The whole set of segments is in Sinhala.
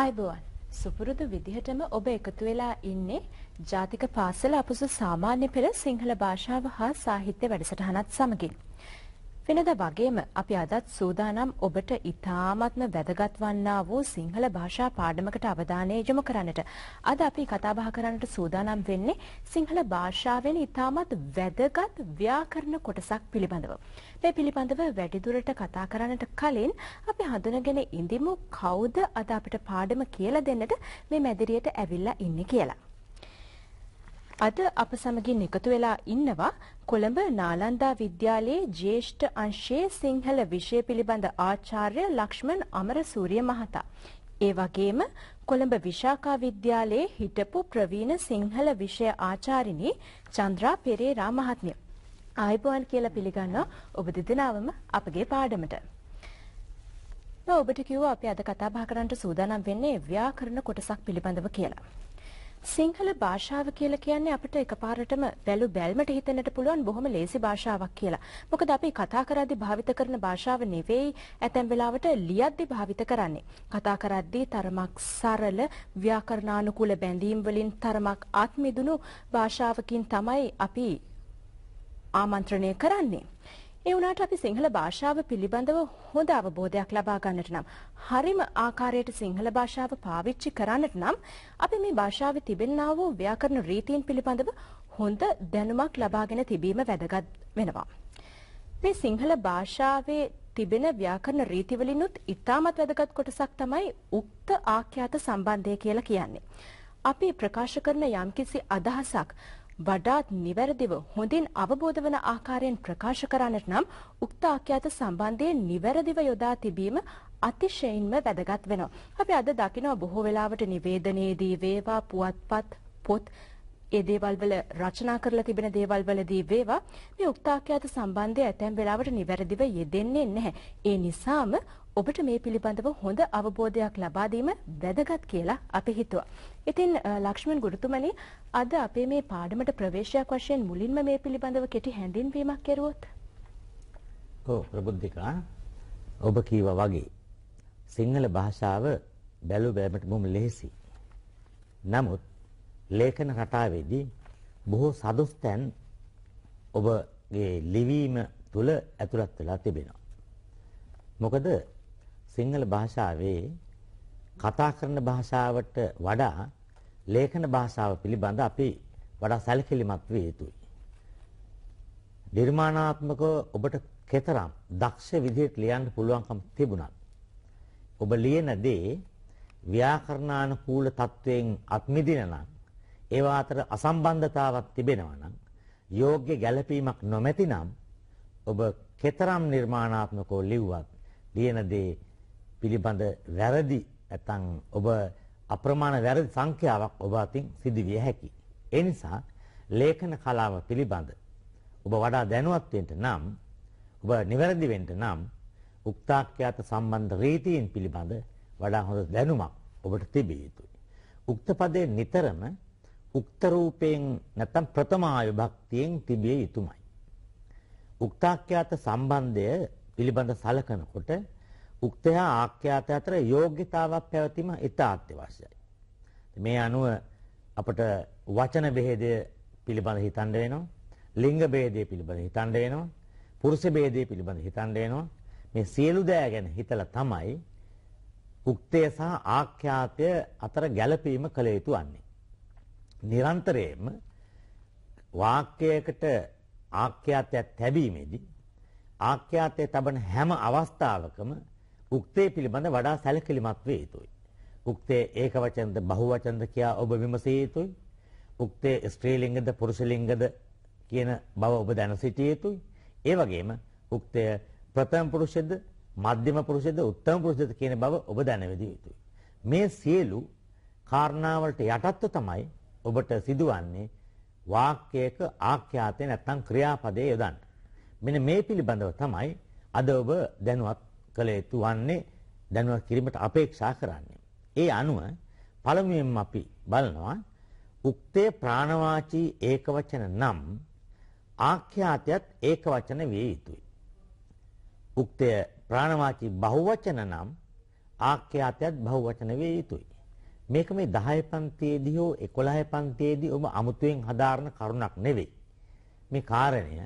අයිබෝන් සුපුරුදු විදිහටම ඔබ එකතු වෙලා ඉන්නේ ජාතික පාසල අපුසු සාමාන්‍ය පෙළ සිංහල භාෂාව හා සාහිත්‍ය වැඩසටහනත් සමගින්. වෙනද වගේම අපි අදත් සූදානම් ඔබට ඉතාමත්ම වැදගත් වන්නා වූ සිංහල භාෂා පාඩමකට අවධානය යොමු කරන්නට. අද අපි කතාබහ කරන්නට සූදානම් වෙන්නේ සිංහල භාෂාවෙන් ඉතාමත් වැදගත් ව්‍යාකරණ කොටසක් පිළිබඳව. මේ පිළිබඳව වැඩිදුරට කතා කරන්නට කලින් අපි හඳුනගෙන ඉඳිමු කවුද අද අපිට පාඩම කියලා දෙන්නට මේ මැදිරියට ඇවිල්ලා ඉන්නේ කියලා. අද අප සමගින් එකතු වෙලා ඉන්නවා කොළඹ නාලන්දා විද්‍යාලයේ ජ්‍යෙෂ්ඨ අංශයේ සිංහල විෂය පිළිබඳ ආචාර්ය ලක්ෂ්මන් අමරසූරිය මහතා. ඒ වගේම කොළඹ විශාකා විද්‍යාලයේ හිටපු ප්‍රවීණ සිංහල විෂය ආචාර්යිනි චන්ද්‍රා පෙරේරා මහත්මිය. ආයුබෝවන් කියලා පිළිගන්නවා ඔබ දෙදෙනාවම අපගේ පාඩමට. ඔබට කිව්වා අපි අද කතා බහ කරන්නට සූදානම් වෙන්නේ ව්‍යාකරණ කොටසක් පිළිබඳව කියලා. සිංහල භාෂාව කියලා කියන්නේ අපිට එකපාරටම බැලු බැල්මට හිතෙන්නට පුළුවන් බොහොම ලේසි භාෂාවක් කියලා. මොකද අපි කතා කරද්දී භාවිත කරන භාෂාව නෙවෙයි ඇතැම් වෙලාවට ලියද්දී භාවිත කරන්නේ. කතා කරද්දී තරමක් සරල ව්‍යාකරණානුකූල බැඳීම් වලින් තරමක් ආත්මිදුණු භාෂාවකින් තමයි අපි ආමන්ත්‍රණය කරන්නේ. ඒ වුණාට අපි සිංහල භාෂාව පිළිබඳව හොඳ අවබෝධයක් ලබා ගන්නට නම් හරිම ආකාරයට සිංහල භාෂාව පාවිච්චි කරන්නට නම් අපි මේ භාෂාවේ තිබෙනා වූ ව්‍යාකරණ රීතීන් පිළිබඳව හොඳ දැනුමක් ලබාගෙන තිබීම වැදගත් වෙනවා. මේ සිංහල භාෂාවේ තිබෙන ව්‍යාකරණ රීතිවලිනුත් ඉතාමත් වැදගත් කොටසක් තමයි උක්ත ආඛ්‍යාත සම්බන්ධය කියලා කියන්නේ. අපි ප්‍රකාශ කරන යම්කිසි අදහසක් වඩාත් නිවැරදිව හොඳින් අවබෝධ වන ආකාරයෙන් ප්‍රකාශ කරන්නට නම් උක්ත ආඛ්‍යාත සම්බන්ධයෙන් නිවැරදිව යොදා තිබීම අතිශයින්ම වැදගත් වෙනවා. අපි අද දකිනවා බොහෝ වෙලාවට නිවේදනයේදී වේවා පුවත්පත් පොත් ඒ දේවල් වල රචනා කරලා තිබෙන දේවල් වලදී වේවා මේ උක්තාක්‍යාත සම්බන්ධය ඇතැම් වෙලාවට නිවැරදිව යෙදෙන්නේ නැහැ. ඒ නිසාම ඔබට මේ පිළිබඳව හොඳ අවබෝධයක් ලබා දීම වැදගත් කියලා අපි හිතුවා. ඉතින් ලක්ෂ්මන් ගුරුතුමනි අද අපේ මේ පාඩමට ප්‍රවේශයක් වශයෙන් මුලින්ම මේ පිළිබඳව කෙටි හැඳින්වීමක් කෙරුවොත්. ඔව් ප්‍රබුද්ධිකා ඔබ කීවා වගේ සිංහල භාෂාව බැලු බෑමට බොහොම ලෙහෙසි. නමුත් ලේඛන රටාවේදී බොහෝ සදොස්තැන් ඔබගේ ලිවීම තුළ ඇතුළත් වෙලා තිබෙනවා. මොකද සිංහල භාෂාවේ කතා කරන භාෂාවට වඩා ලේඛන භාෂාව පිළිබඳ අපි වඩා සැලකිලිමත් විය යුතුයි. නිර්මාණාත්මකව ඔබට කෙතරම් දක්ෂ විදිහට ලියන්න පුළුවන්කම තිබුණත් ඔබ ලියන දේ ව්‍යාකරණානුකූල තත්වයෙන් අත්මිදින නම් ඒවා අතර අසම්බන්ධතාවක් තිබෙනවා නම් යෝග්‍ය ගැළපීමක් නොමැති නම් ඔබ කෙතරම් නිර්මාණාත්මකව ලිව්වත් ලියන දේ පිළිබඳ වැරදි නැත්නම් ඔබ අප්‍රමාණ වැරදි සංඛ්‍යාවක් ඔබ අතින් සිදුවිය හැකියි. ඒ නිසා ලේඛන කලාව පිළිබඳ ඔබ වඩා දැනුවත් වෙන්න නම් ඔබ නිවැරදි වෙන්න නම් උක්තාක්ඛ්‍යාත සම්බන්ධ රීතීන් පිළිබඳ වඩා හොඳ දැනුමක් ඔබට තිබිය යුතුයි. උක්ත පදයේ නිතරම උක්ත රූපයෙන් නැත්නම් ප්‍රථම ආයුභක්තියෙන් තිබිය යුතුයමයි. උක්තාක්‍යාත සම්බන්ධය පිළිබඳ සලකනකොට උක්තයා ආක්‍යාත අතර යෝග්‍යතාවක් පැවතීම ඉතා අත්‍යවශ්‍යයි. මේ අනුව අපට වචන බෙහෙදය පිළිබඳ හිතන්න වෙනවා. ලිංග ભેදය පිළිබඳ හිතන්න වෙනවා. පුරුෂ ભેදය පිළිබඳ හිතන්න වෙනවා. මේ සියලු දෑ ගැන හිතලා තමයි උක්තය සහ ආඛ්‍යාතය අතර ගැළපීම කළ යුතු වන්නේ. නිරන්තරයෙන්ම වාක්‍යයකට ආඛ්‍යාතයක් ලැබීමේදී ආඛ්‍යාතයේ තබන හැම අවස්ථාවකම උක්තේ පිළිබඳ වඩා සැලකිලිමත් වේ යුතුයි. උක්තේ ඒකවචනද බහුවචනද කියා ඔබ විමසිය යුතුයි. උක්තේ ස්ත්‍රීලිංගද පුරුෂලිංගද කියන බව ඔබ දැන සිටිය යුතුයි. ඒ වගේම උක්තය ප්‍රථම පුරුෂයද මධ්‍යම පුරුෂයද උත්තම පුරුෂයද කියන බව ඔබ දැනවිදිය යුතුයි. මේ සියලු කාරණාවලට යටත්ව තමයි ඔබට සිදුවන්නේ වාක්‍යයක ආඛ්‍යාතය නැත්නම් ක්‍රියාපදයේ යොදන්න. මෙන්න මේ පිළිබඳව තමයි අද ඔබ දැනුවත් කළ යුතු වන්නේ දැනුවත් කිරීමට අපේක්ෂා කරන්නේ. ඒ අනුව පළමුවෙන් අපි බලනවා උක්තේ ප්‍රාණවාචී ඒකවචන නම් ආඛ්‍යාතයත් ඒකවචන විය යුතුයි. උක්තය ප්‍රාණවාචී බහුවචන නම් ආඛ්‍යාතයත් බහුවචන විය යුතුයි. මේක මේ 10 පන්තියේදී හෝ 11 පන්තියේදී ඔබ අමුතුවෙන් හදාරන කරුණක් නෙවෙයි. මේ කාරණය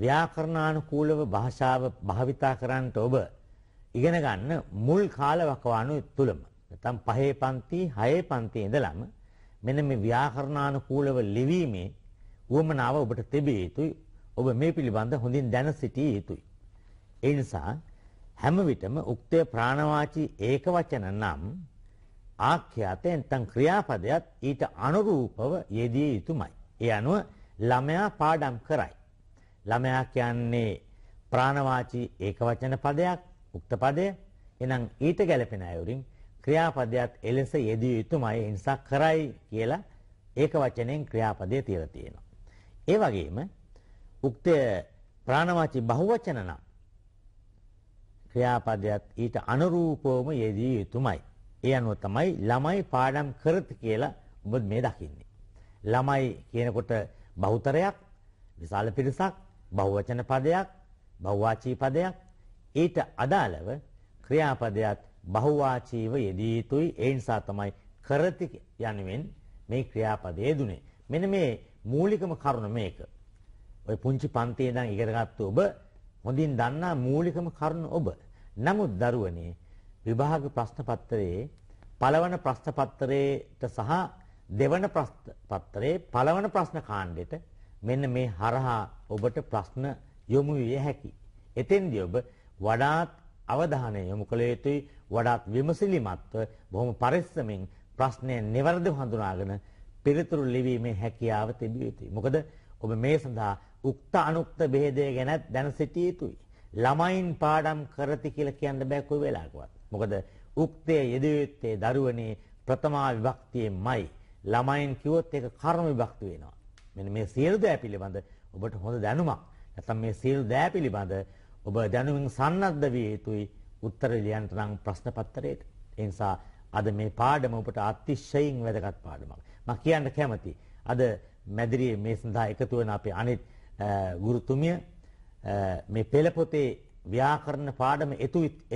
ව්‍යාකරණානුකූලව භාෂාව භාවිතා කරන්නට ඔබ ඉගෙන ගන්න මුල් කාලවකවානුව තුලම නැත්නම් පහේ පන්ති, හයේ පන්ති ඉඳලම මෙන්න මේ ව්‍යාකරණානුකූලව ලිවීමේ උවමනාව ඔබට තිබිය යුතුයි. ඔබ මේ පිළිබඳ හොඳින් දැන සිටිය යුතුයි. ඒ නිසා හැම විටම උක්තය ප්‍රාණවාචී ඒකවචන නම් ආඛ්‍යාතයෙන් තන් ක්‍රියාපදයක් ඊට අනුරූපව යෙදිය යුතුමයි. ඒ අනුව ළමයා පාඩම් කරයි. ළමයා කියන්නේ ප්‍රාණවාචී ඒකවචන පදයක්, උක්ත පදය. එහෙනම් ඊට ගැළපෙන අයුරින් ක්‍රියාපදයක් එලෙස යෙදිය යුතුමයි. ඒ නිසා කරයි කියලා ඒකවචනෙන් ක්‍රියාපදයේ තියලා තියෙනවා. ඒ වගේම උක්තය ප්‍රාණවාචී බහුවචන නම් ක්‍රියාපදයක් ඊට අනුරූපවම යෙදිය යුතුමයි. ඒ අනුව තමයි ළමයි පාඩම් කරති කියලා ඔබ මේ දකින්නේ. ළමයි කියනකොට බහුතරයක් විශාල පිරිසක් බහුවචන පදයක් බහුවාචී පදයක් ඊට අදාළව ක්‍රියාපදයක් බහුවාචීව යෙදී යුතුයි ඒ නිසා තමයි කරති යනුවෙන් මේ ක්‍රියාපදයේ දුනේ. මෙන්න මේ මූලිකම කරුණ මේක. ඔය පුංචි පන්තියේ ඉඳන් ඉගෙනගත්තු ඔබ හොඳින් දන්නා මූලිකම කරුණ ඔබ. නමුත් දරුවනේ විභාග ප්‍රශ්න පත්‍රයේ පළවන ප්‍රශ්න පත්‍රයේට සහ දෙවන ප්‍රශ්න පත්‍රයේ පළවන ප්‍රශ්න කාණ්ඩයට මෙන්න මේ හරහා ඔබට ප්‍රශ්න යොමු විය හැකි. එතෙන්දී ඔබ වඩාත් අවධානය යොමු කළ යුතුයි වඩාත් විමසිලිමත්ව බොහොම පරිස්සමෙන් ප්‍රශ්නය નિවරදිව හඳුනාගෙන පිළිතුරු ලිවීමේ හැකියාව තිබිය යුතුයි. මොකද ඔබ මේ සඳහා උක්ත අනුක්ත ભેදය ගැන දැන සිටිය යුතුයි. ළමයින් පාඩම් කරති කියලා කියන්න බෑ කොයි වෙලාවකවත්. මොකද උක්තේ යෙදියුත්තේ දරුවනේ ප්‍රථමා විභක්තියෙන්මයි. ළමයින් කිව්වොත් ඒක කර්ම විභක්ති වෙනවා. මෙන්න මේ සියලු දෑ පිළිබඳ ඔබට හොඳ දැනුමක්. නැත්නම් මේ සියලු දෑ පිළිබඳ ඔබ දැනුමින් සන්නද්ධ විය යුතුයි උත්තර ලියන්න නම් ප්‍රශ්න පත්‍රයේට. ඒ නිසා අද මේ පාඩම ඔබට අතිශයින් වැදගත් පාඩමක්. මම කියන්න කැමතියි. අද මැදිරියේ මේ සඳහා එකතු වෙන අපේ අනිත් ගුරුතුමිය මේ පෙළ පොතේ ව්‍යාකරණ පාඩම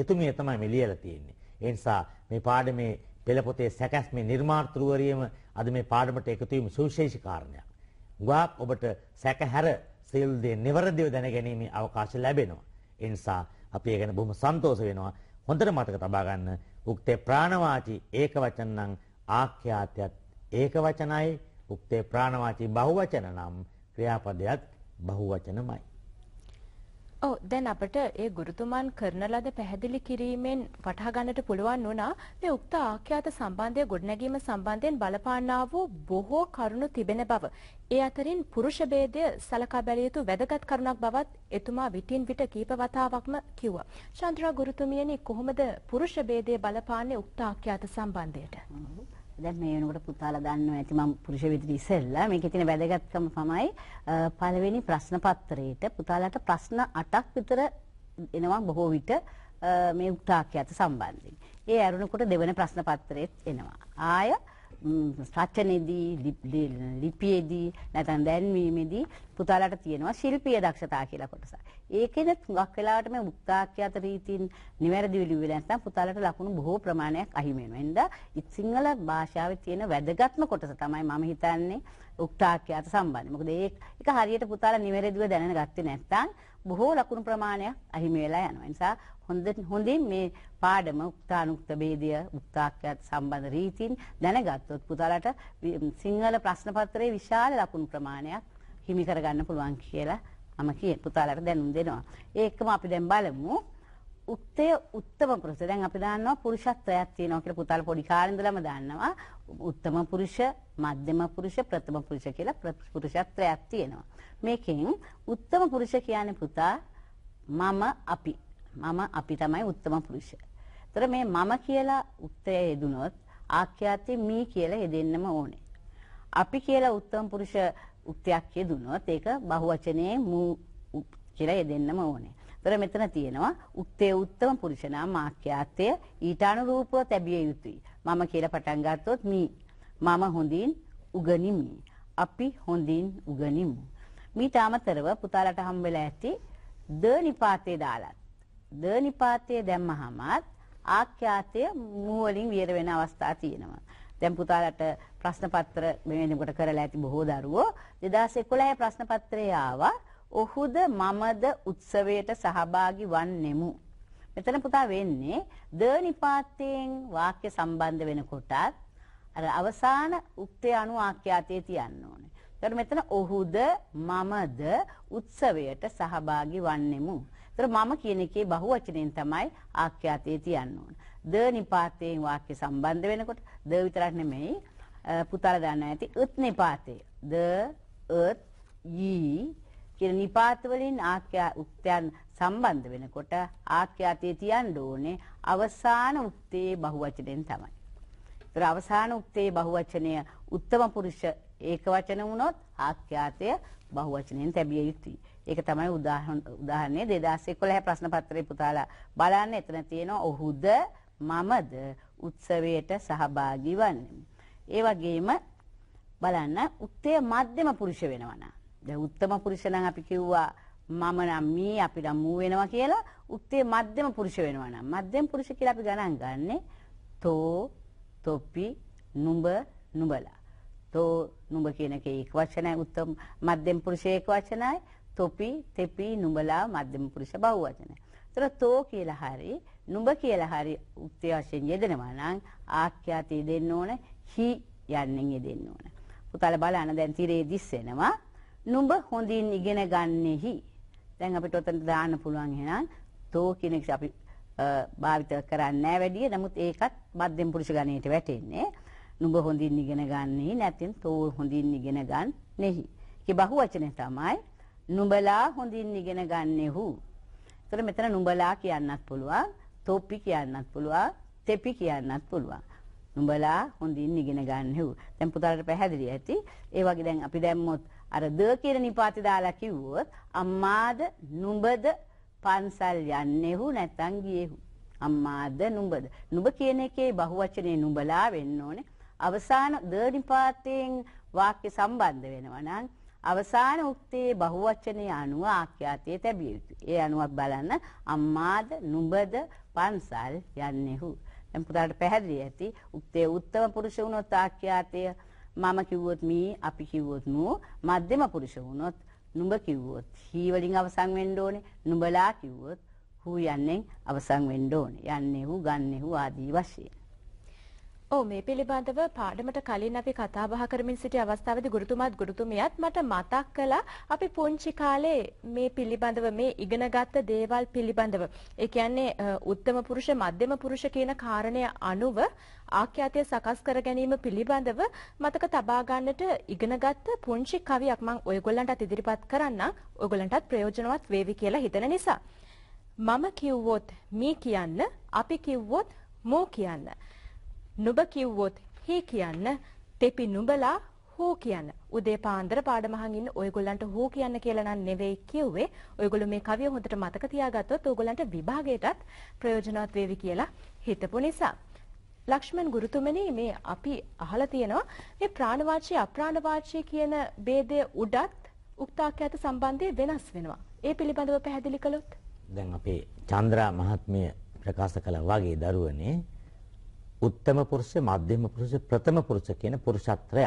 එතුමිය තමයි මේ ලියලා තියෙන්නේ. ඒ නිසා මේ පාඩමේ පෙළ පොතේ සැකැස්මේ නිර්මාතෘවරියම අද මේ පාඩමට එකතු වීම සුවිශේෂී කාරණයක්. ගාක් ඔබට සැකහැර සියලු දේ નિවරදිව දැනගැනීමේ අවකාශ ලැබෙනවා. ඒ නිසා අපි ඒ ගැන බොහොම සන්තෝෂ වෙනවා. හොඳට මතක තබා ගන්න. උක්තේ ප්‍රාණවාචී ඒකවචන නම් ආඛ්‍යාතයත් ඒකවචනයි. උක්තේ ප්‍රාණවාචී බහුවචන නම් ක්‍රියාපදයක් බහුවචනමයි. ඔව් දැන් අපට ඒ ගුරුතුමන් කරන ලද පැහැදිලි කිරීමෙන් වටහා ගන්නට පුළුවන් වුණා මේ උක්ත ආඛ්‍යාත සම්බන්ධය ගොඩනැගීම සම්බන්ධයෙන් බලපාන්නා වූ බොහෝ කරුණු තිබෙන බව. ඒ අතරින් පුරුෂ ભેදය සලකා බැලිය යුතු වැදගත් කරුණක් බවත් එතුමා විටින් විට කීප වතාවක්ම කිව්වා. චන්ද්‍රා ගුරුතුමියනි කොහොමද පුරුෂ ભેදය බලපාන්නේ උක්ත ආඛ්‍යාත සම්බන්ධයට? දැන් මේ වෙනකොට පුතාලා දන්නවා ඇති මම පුරුෂ විදිහට ඉස්සෙල්ලා මේකේ තියෙන වැදගත්කම තමයි පළවෙනි ප්‍රශ්න පත්‍රයේට පුතාලාට ප්‍රශ්න 8ක් විතර එනවා බොහෝ විට මේ උක්තාක්‍යයට සම්බන්ධයෙන්. ඒ ඇරුණකොට දෙවන ප්‍රශ්න පත්‍රයේත් එනවා. ආය රචනයේදී ලිපියේදී නැත්නම් දැන්වීමේදී පුතාලාට තියෙනවා ශිල්පීය දක්ෂතා කියලා කොටසක්. ඒකෙද තුඟක් වෙලාවට මේ උත්තාක්ෂ්‍යාත රීතින් නිවැරදි විලිව්වේ නැත්නම් පුතාලට ලකුණු බොහෝ ප්‍රමාණයක් අහිමි වෙනවා. එනිසා සිංහල භාෂාවේ තියෙන වැදගත්ම කොටස තමයි මම හිතන්නේ උත්තාක්ෂ්‍යාත සම්බන්ධයි. මොකද ඒක හරියට පුතාලා නිවැරදිව දැනගෙන ගත්තේ නැත්නම් බොහෝ ලකුණු ප්‍රමාණයක් අහිමි වෙලා යනවා. නිසා හොඳින් හොඳින් මේ පාඩම උක්තානුක්ත ભેදය උක්තාක්‍යත් සම්බන්ධ රීතින් දැනගත්තොත් පුතාලට සිංහල ප්‍රශ්න පත්‍රයේ විශාල ලකුණු ප්‍රමාණයක් හිමි කරගන්න පුළුවන් කියලා මම කිය පුතාලට දැනුම් දෙනවා. ඒකම අපි දැන් බලමු. උත්තේ උත්තම පුරුෂ. දැන් අපි දන්නවා පුරුෂත්වයක් තියෙනවා කියලා පුතාල පොඩි කාලේ ඉඳලම දන්නවා. උත්තම පුරුෂ, මධ්‍යම පුරුෂ, ප්‍රථම පුරුෂ කියලා පුරුෂත්වයක් තියෙනවා. මේකෙන් උත්තම පුරුෂ කියන්නේ පුතා මම අපි. මම අපි තමයි උත්තම පුරුෂ. ඒතර මේ මම කියලා උත්තරය යෙදුනොත් ආඛ්‍යාතේ මී කියලා යෙදෙන්නම ඕනේ. අපි කියලා උත්තම පුරුෂ උක්තියක් යෙදුනොත් ඒක බහුවචනයේ මූ කියලා යෙදෙන්නම ඕනේ. ඒතර මෙතන තියෙනවා උක්තේ උත්තම පුරුෂනා මාක්‍යාර්ථය ඊට අනුරූපව තැබිය යුතුයි. මම කියලා පටන් ගත්තොත් මී. මම හොඳින් උගනිමි. අපි හොඳින් උගනිමු. මීට අමතරව පුතාලට හම්බෙලා ඇති ද නිපාතේ දාලත්. ද නිපාතේ දැම්මහමත් ආඛ්‍යාතය මූ වලින් වියර වෙන අවස්ථා තියෙනවා. දැන් පුතාලට ප්‍රශ්න පත්‍ර මෙවැනිකට කරලා ඇති බොහෝ දරුවෝ 2011 ප්‍රශ්න පත්‍රය ආවා ඔහුද මමද උත්සවයට සහභාගී වන්නෙමු මෙතන පුතා වෙන්නේ ද නිපාතයෙන් වාක්‍ය සම්බන්ධ වෙනකොටත් අර අවසාන උක්තය අනු ආඛ්‍යාතයේ තියන්න ඕනේ. ඒතර මෙතන ඔහුද මමද උත්සවයට සහභාගී වන්නෙමු. ඒතර මම කියන එකේ බහුවචනයෙන් තමයි ආඛ්‍යාතයේ තියන්න ඕන. ද නිපාතයෙන් වාක්‍ය සම්බන්ධ වෙනකොට ද විතරක් නෙමෙයි පුතාලා දන්නවා ඇති ත් නිපාතේ ද ත් යී කියන නිපාත වලින් ආඛ්‍යා උක්තයන් සම්බන්ධ වෙනකොට ආඛ්‍යාතේ තියන්න ඕනේ අවසාන උක්තේ බහුවචනෙන් තමයි. ඒතර අවසාන උක්තේ බහුවචනය උත්තම පුරුෂ ඒක වචන වුණොත් ආඛ්‍යාතය බහුවචනෙන් තැබිය යුතුයි. ඒක තමයි උදාහරණය 2011 ප්‍රශ්න පත්‍රයේ පුතාලා බලන්න එතන තියෙනවා ඔහුද මමද උත්සවයට සහභාගී වන්නේ. ඒ වගේම බලන්න උත්තේ මධ්‍යම පුරුෂ වෙනවනම්. දැන් උත්තම පුරුෂ නම් අපි කිව්වා මම නම් මී අපි නම් මූ වෙනවා කියලා උත්තේ මධ්‍යම පුරුෂ වෙනවනම් මධ්‍යම පුරුෂ කියලා අපි ගණන් ගන්නේ තෝ තොපි නුඹ නුඹලා. තෝ නුඹ කියන එකේ එක් වචනයි උත්තම මධ්‍යම පුරුෂයේ එක් වචනයි තොපි තෙපි නුඹලා මධ්‍යම පුරුෂ බහුව වචනයි. ඒතර තෝ කියලා හරි නුඹ කියලා හරි උත්තේ වශයෙන් යෙදෙනවා නම් ආඛ්‍යාතය දෙන්න ඕනේ. හි යන්නෙන් යෙදෙන්න ඕන. පුතාලා බලන්න දැන් තිරේ දිස්සෙනවා. නුඹ හොඳින් ඉගෙන ගන්නෙහි. දැන් අපිට උතන දාන්න පුළුවන් එහෙනම් තෝ කියන එක අපි භාවිත කරන්නේ නැහැ වැඩි. නමුත් ඒකත් මධ්‍යම පුරුෂ ගණයට වැටෙන්නේ. නුඹ හොඳින් ඉගෙන ගන්නෙහි නැත්නම් තෝ හොඳින් ඉගෙන ගන්නෙහි. ඒකේ බහුවචනය තමයි නුඹලා හොඳින් ඉගෙන ගන්නෙහු. ඒතර මෙතන නුඹලා කියන්නත් පුළුවන්, තෝපි කියන්නත් පුළුවන්, තෙපි කියන්නත් පුළුවන්. නුඹලා හොඳින් ඉගෙන ගන්න හුව. දැන් පුතාලට පැහැදිලි ඇති. ඒ වගේ දැන් අපි දැම්මොත් අර ද කියන නිපාති දාලා කිව්වොත් අම්මාද නුඹද පන්සල් යන්නේ හු නැත්තම් ගියේ හු. අම්මාද නුඹද. නුඹ කියන එකේ බහුවචනේ නුඹලා වෙන්න ඕනේ. අවසාන ද නිපාතයෙන් වාක්‍ය සම්බන්ධ වෙනවා නම් අවසාන උක්තේ බහුවචනයේ අනුව ආඛ්‍යාතයේ තැබිය යුතුයි. ඒ අනුවක් බලන්න අම්මාද නුඹද පන්සල් යන්නේහු. දැන් පුතාට පැහැදිලි ඇති. උත්තේ උත්තම පුරුෂ වුණොත් ආඛ්‍යාතය මම කිව්වොත් මී, අපි කිව්වොත් නෝ, මධ්‍යම පුරුෂ වුණොත් නුඹ කිව්වොත් හී වලින් අවසන් වෙන්න ඕනේ. නුඹලා කිව්වොත් හු යන්නේ අවසන් වෙන්න ඕනේ. යන්නේ හු, ගන්නේ හු ආදී වශයෙන්. ඔව් මේ පිළිබඳව පාඩමට කලින් අපි කතා බහ කරමින් සිටි අවස්ථාවේදී ගුරුතුමාත් ගුරුතුමියත් මට මතක් කළා අපි පුංචි කාලේ මේ පිළිබඳව මේ ඉගෙනගත්ත දේවල් පිළිබඳව ඒ කියන්නේ උත්තම පුරුෂ මධ්‍යම පුරුෂ කියන කාරණය අනුව ආඛ්‍යාතය සකස් කර ගැනීම පිළිබඳව මතක තබා ගන්නට ඉගෙනගත්ත පුංචි කවියක් මම ඔයගොල්ලන්ටත් ඉදිරිපත් කරන්නම් ඔයගොල්ලන්ටත් ප්‍රයෝජනවත් වේවි කියලා හිතන නිසා මම කිව්වොත් මී කියන්න අපි කිව්වොත් මෝ කියන්න නුඹ කිව්වොත් හි කියන්න තෙපි නුඹලා හූ කියන්න. උදේ පාන්දර පාඩම අහන් ඉන්න ඔයගොල්ලන්ට හූ කියන්න කියලා නම් නෙවෙයි කිව්වේ. ඔයගොල්ලෝ මේ කවිය හොඳට මතක තියාගත්තොත් ඔයගොල්ලන්ට විභාගයටත් ප්‍රයෝජනවත් වේවි කියලා හිතපු නිසා. ලක්ෂ්මන් ගුරුතුමනි මේ අපි අහලා තියෙනවා මේ ප්‍රාණවාචී අප්‍රාණවාචී කියන ભેදය උඩත් උක්තාක්‍යත සම්බන්ධය වෙනස් වෙනවා. ඒ පිළිබඳව පැහැදිලි කළොත්. දැන් අපේ චන්ද්‍රා මහත්මිය ප්‍රකාශ කළා වගේ දරුවනේ උත්තම පුරුෂ මධ්‍යම පුරුෂ ප්‍රථම පුරුෂ කියන පුරුෂත්‍රය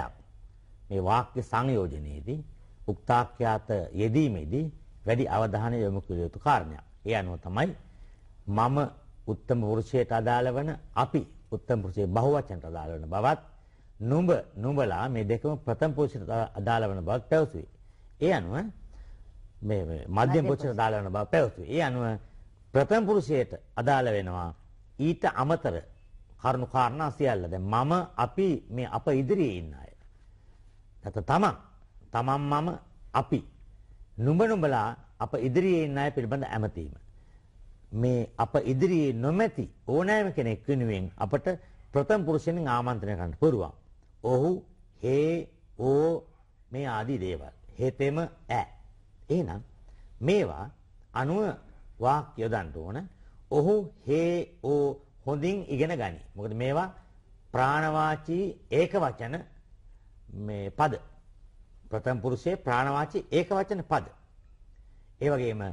මේ වාක්‍ය සංයෝජනයේදී උක්තාක්‍යාත යෙදීමේදී වැඩි අවධානය යොමු කළ යුතු කාරණයක්. ඒ අනුව තමයි මම උත්තම පුරුෂයට අදාළ වන අපි උත්තම පුරුෂයේ බහුවචනට අදාළ වන බවත් නුඹ නුඹලා මේ දෙකම ප්‍රථම පුරුෂයට අදාළ වන බවක් පැවසුවේ. ඒ අනුව මේ මධ්‍යම පුරුෂයට අදාළ වන බව පැවසුවේ. ඒ අනුව ප්‍රථම පුරුෂයට අදාළ වෙනවා ඊට අමතර කරුණු කාරණා සියල්ල. දැන් මම අපි මේ අප ඉදිරියේ ඉන්න අය. නැත තමන්. තමන් මම අපි. නුඹ නුඹලා අප ඉදිරියේ ඉන්න අය පිළිබඳ ඇමතීම. මේ අප ඉදිරියේ නොමැති ඕනෑම කෙනෙක් වෙනුවෙන් අපට ප්‍රථම පුරුෂයන්ගෙන් ආමන්ත්‍රණය කරන්න පුළුවන්. ඔහු හේ ඕ මේ ආදී දේවල්. හෙතෙම ඈ. එහෙනම් මේවා අනුව වාක් යොදන්න ඕන. ඔහු හේ ඕ හොඳින් ඉගෙන ගනි. මොකද මේවා ප්‍රාණවාචී ඒක වචන මේ පද. ප්‍රථම පුරුෂයේ ප්‍රාණවාචී ඒක වචන පද. ඒ වගේම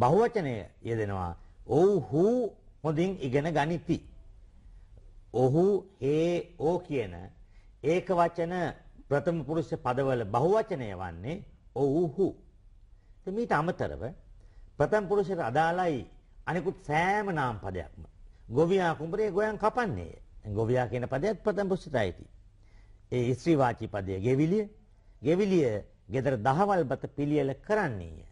බහුවචනය යෙදෙනවා ඔව්හු හොඳින් ඉගෙන ගනිති. ඔහු හේ ඕ කියන ඒක වචන ප්‍රථම පුරුෂ පදවල බහුවචනය වන්නේ ඔව්හු. ඉතින් මීට අමතරව ප්‍රථම පුරුෂයට අදාළයි අනිකුත් සෑම නාම පදයක්ම ගොවියා කුඹරේ ගොයන් කපන්නේ. ගොවියා කියන පදයත් ප්‍රථම පුස්තිතයිති. ඒ ඉස්ත්‍රී වාචී පදය ගෙවිලිය. ගෙවිලිය ගෙදර දහවල් බත පිළියෙල කරන්නේය.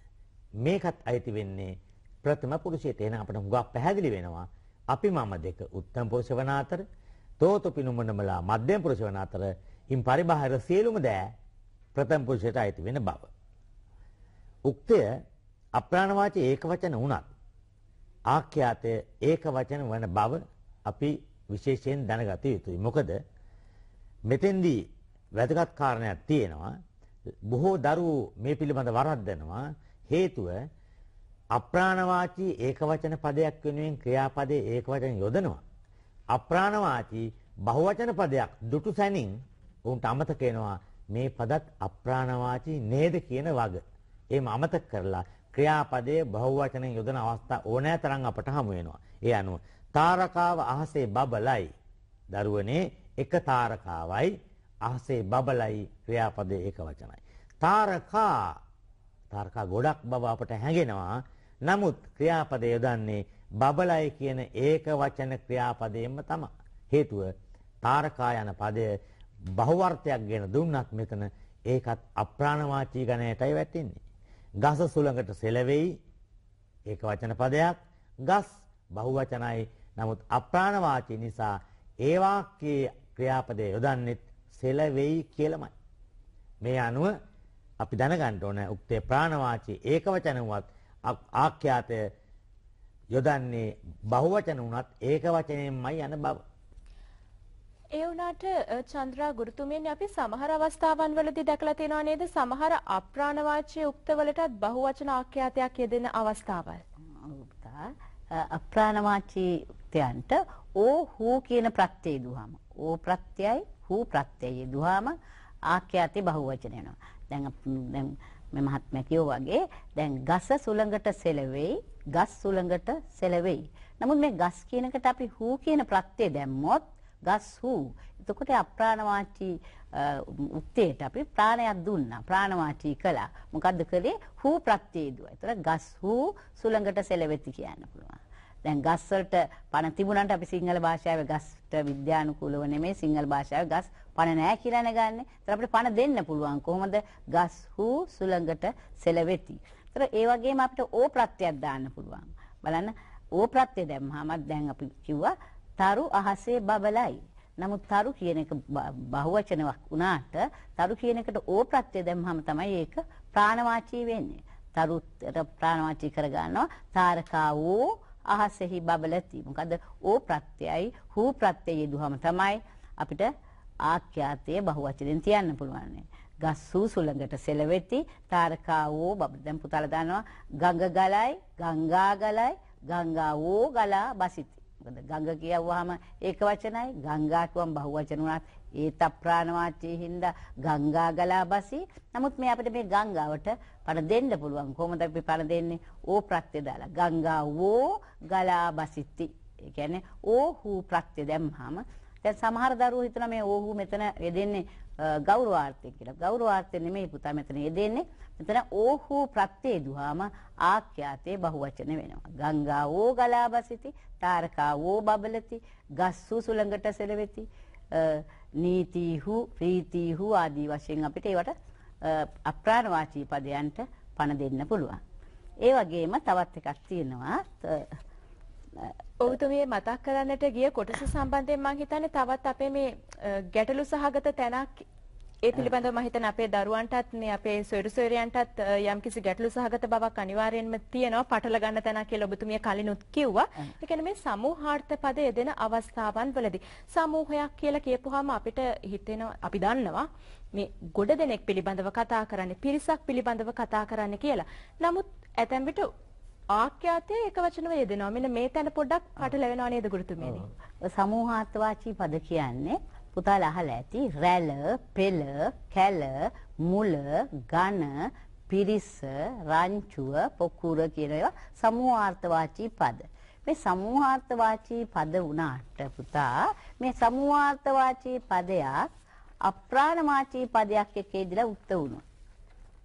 මේකත් අයිති වෙන්නේ ප්‍රථම පුරුෂයට. එහෙනම් අපිට හුඟක් පැහැදිලි වෙනවා අපි මම දෙක උත්තම පුරුෂ වන අතර තෝතු පිනුමනමලා මධ්‍යම පුරුෂ වන අතර ඉන් පරිබාහිර සියලුම දෑ ප්‍රථම පුරුෂයට අයිති වෙන බව. උක්තය අප්‍රාණ වාචී ඒක වචන වුණත් ආඛ්‍යාතය ඒක වචන වන බව අපි විශේෂයෙන් දැනගත යුතුයි. මොකද මෙතෙන්දී වැදගත් කාරණයක් තියෙනවා. බොහෝ දරුවෝ මේ පිළිබඳ වරද්දනවා. හේතුව අප්‍රාණවාචී ඒකවචන පදයක් වෙනුවෙන් ක්‍රියාපදයේ ඒකවචන යොදනවා. අප්‍රාණවාචී බහුවචන පදයක් දුටු සැනින් උන්ට අමතක වෙනවා මේ පදත් අප්‍රාණවාචී නේද කියන වග. එහෙම අමතක කරලා ක්‍රියාපදයේ බහුවචනෙන් යොදන අවස්ථා ඕනෑ තරම් අපට හමු වෙනවා. ඒ අනුව තාරකාව අහසේ බබලයි. දරුවනේ එක තාරකාවයි අහසේ බබලයි ක්‍රියාපදයේ ඒක වචනයි. තාරකා තාරකා ගොඩක් බව අපට හැඟෙනවා. නමුත් ක්‍රියාපදය යොදන්නේ බබලයි කියන ඒක වචන ක්‍රියාපදයෙන්ම තමයි. හේතුව තාරකා යන පදය බහුවර්ථයක් ගෙන දුන්නත් මෙතන ඒකත් අප්‍රාණවාචී ගණයටයි වැටෙන්නේ. ගස සුළඟට සෙලවෙයි. ඒක වචන පදයක්. ගස් බහුවචනයි. නමුත් අප්‍රාණ වාචී නිසා ඒ වාක්‍යයේ ක්‍රියාපදය යොදන්නේ සෙලවෙයි කියලාමයි. මේ අනුව අපි දැනගන්න ඕන උක්තේ ප්‍රාණ වාචී ඒකවචන වුවත් ආඛ්‍යාතය යොදන්නේ බහුවචන වුණත් ඒකවචනයෙන්මයි යන බව. ඒ වුණාට චන්ද්‍රා ගුරුතුමියනි අපි සමහර අවස්ථාවන් වලදී දැකලා තියෙනවා නේද සමහර අප්‍රාණ වාචයේ උක්තවලටත් බහු වචන ආඛ්‍යාතයක් යෙදෙන අවස්ථාවල්. අප්‍රාණ වාචී උක්තයන්ට ඕ හූ කියන ප්‍රත්‍යය දුවම. ඕ ප්‍රත්‍යයයි හූ ප්‍රත්‍යයයි දුවම ආඛ්‍යාතේ බහු වචන වෙනවා. දැන් දැන් මේ මහත්මයා කියෝ වගේ දැන් ගස සුළඟට සෙලවෙයි ගස් සුළඟට සෙලවෙයි. නමුත් මේ ගස් කියන එකට අපි හූ කියන ප්‍රත්‍යය දැම්මොත් ගස් හූ. එතකොට අප්‍රාණවාචී උත්තේට අපි ප්‍රාණයක් දුන්නා. ප්‍රාණවාචී කළා. මොකද්ද කළේ? හූ ප්‍රත්‍යේදුව. ඒතර ගස් හූ සුළඟට සෙලවෙති කියන්න පුළුවන්. දැන් ගස් වලට පණ තිබුණාට අපි සිංහල භාෂාවේ ගස්ට විද්‍යානුකූලව නෙමෙයි සිංහල භාෂාවේ ගස් පණ නෑ කියලා නගන්නේ. ඒතර අපිට පණ දෙන්න පුළුවන්. කොහොමද? ගස් හූ සුළඟට සෙලවෙති. ඒතර ඒ වගේම අපිට ඕ ප්‍රත්‍යයක් දාන්න පුළුවන්. බලන්න ඕ ප්‍රත්‍යය දැම්මම දැන් අපි කිව්වා තරු අහසේ බබලයි. නමුත් තරු කියන එක බහුවචනයක් වුණාට තරු කියන එකට ඕ ප්‍රත්‍ය දැම්මම තමයි ඒක ප්‍රාණවාචී වෙන්නේ. තරුට ප්‍රාණවාචී කරගන්නවා තාරකා වූ අහසෙහි බබලති. මොකද ඕ ප්‍රත්‍යයයි හූ ප්‍රත්‍යය යෙදුවම තමයි අපිට ආඛ්‍යාතයේ බහුවචනෙන් තියන්න පුළුවන්නේ. ගස් වූ සුළඟට සෙලවෙති තාරකා වූ බබල දැන් පුතාලා දානවා ගඟ ගලයි ගංගා ගලයි ගංගා වූ ගලා බසිති. මොකද ගංගා කියවුවාම ඒක වචනයි ගංගා කියවම් බහුවචන උනත් ඒ තප්‍රාණ වාචයේ හින්දා ගංගා ගලා බසි නමුත් මේ අපිට මේ ගංගාවට පණ දෙන්න පුළුවන් කොහොමද අපි පණ දෙන්නේ ඕ ප්‍රත්‍ය දාලා ගංගා වෝ ගලා බසිති ඒ කියන්නේ ඕ හූ ප්‍රත්‍ය දැම්මහම දැන් සමහර දරුවෝ හිතන මේ ඕහු මෙතන යෙදෙන්නේ ගෞරවාර්ථය කියලා. ගෞරවාර්ථය නෙමෙයි පුතා මෙතන යෙදෙන්නේ. මෙතන ඕහු ප්‍රත්‍යේ දුහාම ආඛ්‍යාතේ බහුවචන වෙනවා. ගංගා ඕ ගලාබසිති, තාරකා ඕ බබලති, ගස්සු සුළඟට සෙලවෙති, නීතිහු, ප්‍රීතිහු ආදී වශයෙන් අපිට ඒවට අප්‍රාණ වාචී පදයන්ට පණ දෙන්න පුළුවන්. ඒ වගේම තවත් එකක් තියෙනවා ඔවුතුමිය මතක් කරන්නට ගිය කොටස සම්බන්ධයෙන් මම හිතන්නේ තවත් අපේ මේ ගැටලු සහගත තැනක් ඒ පිළිබඳව මම හිතන අපේ දරුවන්ටත් මේ අපේ සොයුරුසොයුරියන්ටත් යම්කිසි ගැටලු සහගත බවක් අනිවාර්යයෙන්ම තියෙනවා පටල ගන්න තැනක් කියලා ඔබතුමිය කලිනුත් කිව්වා. ඒ කියන්නේ මේ සමූහාර්ථ පද යෙදෙන අවස්ථාවන් වලදී සමූහයක් කියලා කියපුවාම අපිට හිතෙනවා අපි දන්නවා මේ ගොඩ දෙනෙක් පිළිබඳව කතා කරන්නේ පිරිසක් පිළිබඳව කතා කරන්නේ කියලා. නමුත් ඇතැම් විට ආඛ්‍යාතය ඒක වචනව යෙදෙනවා. මෙන්න මේ තැන පොඩ්ඩක් පටලැවෙනවා නේද ගුරුතුමනි? සමූහාත්වාචී පද කියන්නේ පුතාලා අහලා ඇති රැළ, පෙළ, කැළ, මුල, ඝන, පිරිස, රංචුව, පොකුර කියන ඒවා සමූහාර්ථවාචී පද. මේ සමූහාර්ථවාචී පද වුණාට පුතා මේ සමූහාර්ථවාචී පදයක් අප්‍රාණවාචී පදයක් එක්ක ඉදලා උත් වුණා.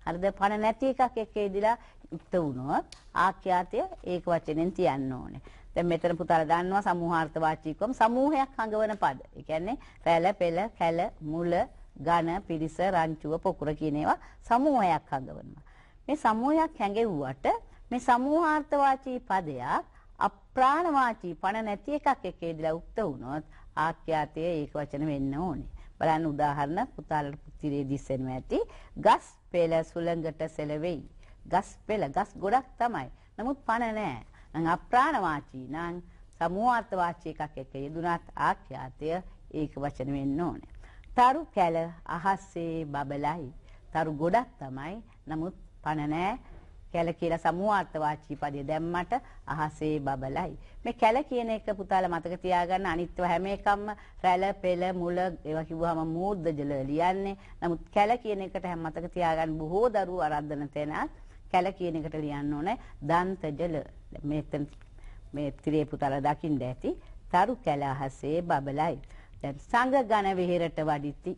හරිද? පණ නැති එකක් එක්ක ඉදලා යුක්ත වුණොත් ආඛ්‍යාතය ඒක වචනෙන් තියන්න ඕනේ. දැන් මෙතන පුතාලා දන්නවා සමූහාර්ථ වාචිකවම සමූහයක් හඟවන පද. ඒ කියන්නේ රැළ, පෙළ, කැළ, මුල, ඝන, පිරිස, රංචුව, පොකුර කියන ඒවා සමූහයක් හඟවනවා. මේ සමූහයක් හැඟෙව්වට මේ සමූහාර්ථ වාචී පදයක් අප්‍රාණ වාචී පණ නැති එකක් එකේදලා උක්ත වුණොත් ආඛ්‍යාතය ඒක වචන වෙන්න ඕනේ. බලන්න උදාහරණ පුතාලට පුතිරේ දිස්සෙනවා ඇති. ගස් පෙළ සුළඟට සෙලවෙයි. ගස් පෙළ ගස් ගොඩක් තමයි. නමුත් පණ නැහැ. නම් අප්‍රාණවාචී නම් සමූහාර්ථ වාචී එකක් එක්ක යෙදුනත් ආඛ්‍යාතය ඒක වචන වෙන්න ඕනේ. තරු කැල අහසේ බබලයි. තරු ගොඩක් තමයි. නමුත් පණ නැහැ. කැල කියලා සමූහාර්ථ වාචී පදේ දැම්මට අහසේ බබලයි. මේ කැල කියන එක පුතාලා මතක තියාගන්න අනිත්ව හැම එකක්ම රැළ පෙළ මුල ඒවා කිව්වහම මූර්ධ ජල ලියන්නේ. නමුත් කැල කියන එකට හැම මතක තියාගන්න බොහෝ දරුවෝ ආරාධන තැනක් කැල කියන එකට ලියන්න ඕනේ දන්ත ජල මෙතන මේ ත්‍රිපුතල දකින්න ඇති තරු කැල අහසේ බබලයි දැන් සංඝ ඝන විහෙරට වඩිති